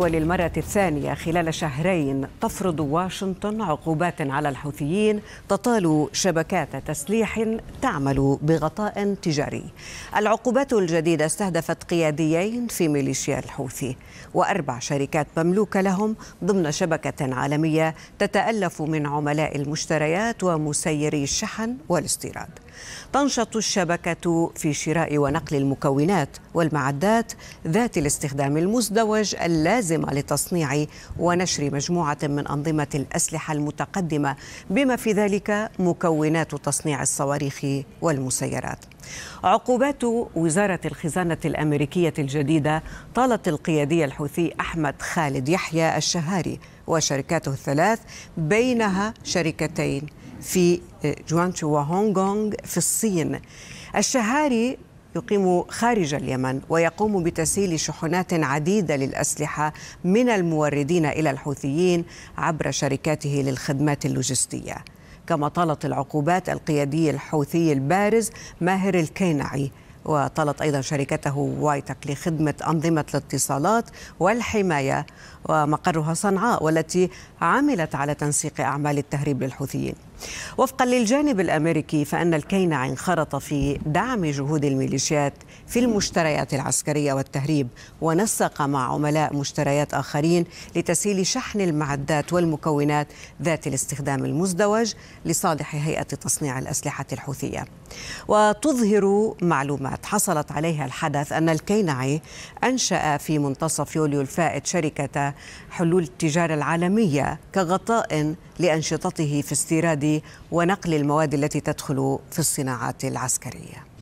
وللمرة الثانية خلال شهرين تفرض واشنطن عقوبات على الحوثيين تطال شبكات تسليح تعمل بغطاء تجاري. العقوبات الجديدة استهدفت قياديين في ميليشيا الحوثي وأربع شركات مملوكة لهم ضمن شبكة عالمية تتألف من عملاء المشتريات ومسيري الشحن والاستيراد. تنشط الشبكة في شراء ونقل المكونات والمعدات ذات الاستخدام المزدوج اللازم اللازمه لتصنيع ونشر مجموعة من أنظمة الأسلحة المتقدمة بما في ذلك مكونات تصنيع الصواريخ والمسيرات عقوبات وزارة الخزانة الأمريكية الجديدة طالت القيادي الحوثي أحمد خالد يحيى الشهاري وشركاته الثلاث بينها شركتين في جوانتشو وهونغ كونغ في الصين الشهاري يقيم خارج اليمن ويقوم بتسهيل شحنات عديدة للأسلحة من الموردين إلى الحوثيين عبر شركاته للخدمات اللوجستية كما طالت العقوبات القيادي الحوثي البارز ماهر الكينعي وطالت أيضا شركته وايتك لخدمة أنظمة الاتصالات والحماية ومقرها صنعاء والتي عملت على تنسيق أعمال التهريب للحوثيين وفقا للجانب الامريكي فان الكينع انخرط في دعم جهود الميليشيات في المشتريات العسكريه والتهريب ونسق مع عملاء مشتريات اخرين لتسهيل شحن المعدات والمكونات ذات الاستخدام المزدوج لصالح هيئه تصنيع الاسلحه الحوثيه. وتظهر معلومات حصلت عليها الحدث ان الكينعي انشا في منتصف يوليو الفائت شركه حلول التجاره العالميه كغطاء لانشطته في استيراد ونقل المواد التي تدخل في الصناعات العسكريه